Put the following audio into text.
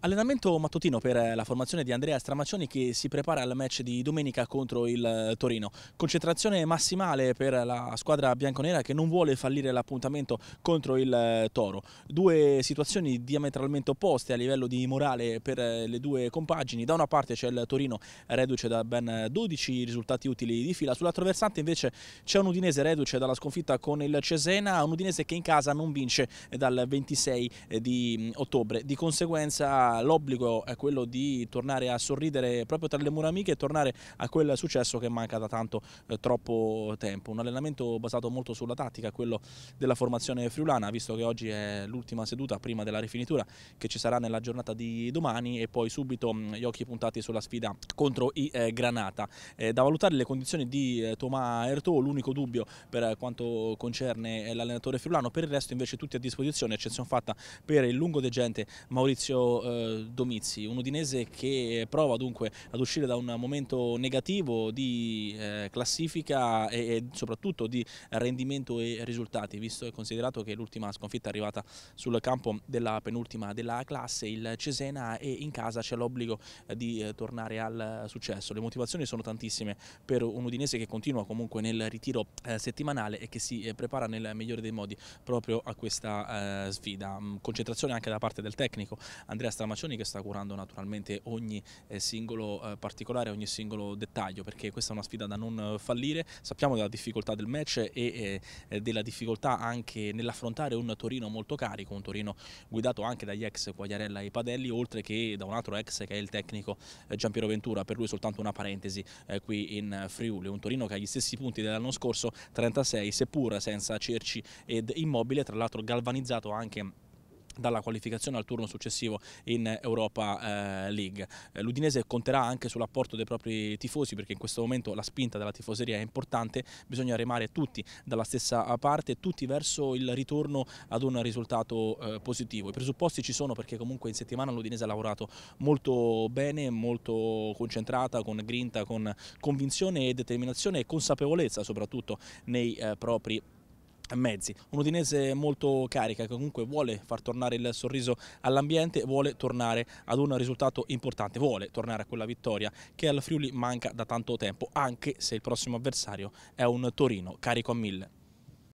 Allenamento mattutino per eh, la formazione di Andrea Stramaccioni che si prepara al match di domenica contro il eh, Torino. Concentrazione massimale per la squadra bianconera che non vuole fallire l'appuntamento contro il eh, Toro. Due situazioni diametralmente opposte a livello di morale per le due compagini. Da una parte c'è il Torino reduce da ben 12 risultati utili di fila. Sull'altro versante invece c'è un Udinese reduce dalla sconfitta con il Cesena, un Udinese che in casa non vince dal 26 di ottobre. Di conseguenza l'obbligo è quello di tornare a sorridere proprio tra le mura amiche e tornare a quel successo che manca da tanto eh, troppo tempo. Un allenamento basato molto sulla tattica, quello della formazione friulana, visto che oggi è l'ultima seduta prima della rifinitura che ci sarà nella giornata di domani e poi subito mh, mm, gli occhi puntati sulla sfida contro i eh, Granata. Eh, da valutare le condizioni di eh, Thomas Ertò, l'unico dubbio per quanto concerne eh, l'allenatore friulano, per il resto invece tutti a disposizione, eccezione fatta per il lungo degente Maurizio eh, eh, Domizzi, un Udinese che prova dunque ad uscire da un momento negativo di eh, classifica e, e, soprattutto di rendimento e risultati, visto e considerato che l'ultima sconfitta è arrivata sul campo della penultima della classe, il Cesena e in casa c'è l'obbligo di eh, tornare al successo. Le motivazioni sono tantissime per un Udinese che continua comunque nel ritiro eh, settimanale e che si eh, prepara nel migliore dei modi proprio a questa sfida. Mm, concentrazione anche da parte del tecnico Andrea Stramacca Macioni che sta curando naturalmente ogni eh, singolo eh, particolare, ogni singolo dettaglio perché questa è una sfida da non eh, fallire, sappiamo della difficoltà del match e della difficoltà anche nell'affrontare un Torino molto carico, un Torino guidato anche dagli ex Quagliarella e Padelli oltre che da un altro ex che è il tecnico Giampiero Ventura, per lui soltanto una parentesi qui in Friuli, un Torino che ha gli stessi punti dell'anno scorso, 36 seppur senza Cerci ed Immobile, tra l'altro galvanizzato anche dalla qualificazione al turno successivo in Europa eh, League. Eh, L'Udinese conterà anche sull'apporto dei propri tifosi perché in questo momento la spinta della tifoseria è importante, bisogna remare tutti dalla stessa eh, parte, tutti verso il ritorno ad un risultato eh, positivo. I presupposti ci sono perché comunque in settimana l'Udinese ha lavorato molto bene, molto concentrata, con grinta, con convinzione e determinazione e consapevolezza soprattutto nei eh, propri mezzi. Un'Udinese molto carica che comunque vuole far tornare il sorriso all'ambiente, vuole tornare ad un risultato importante, vuole tornare a quella vittoria che al Friuli manca da tanto tempo, anche se il prossimo avversario è un Torino carico a mille.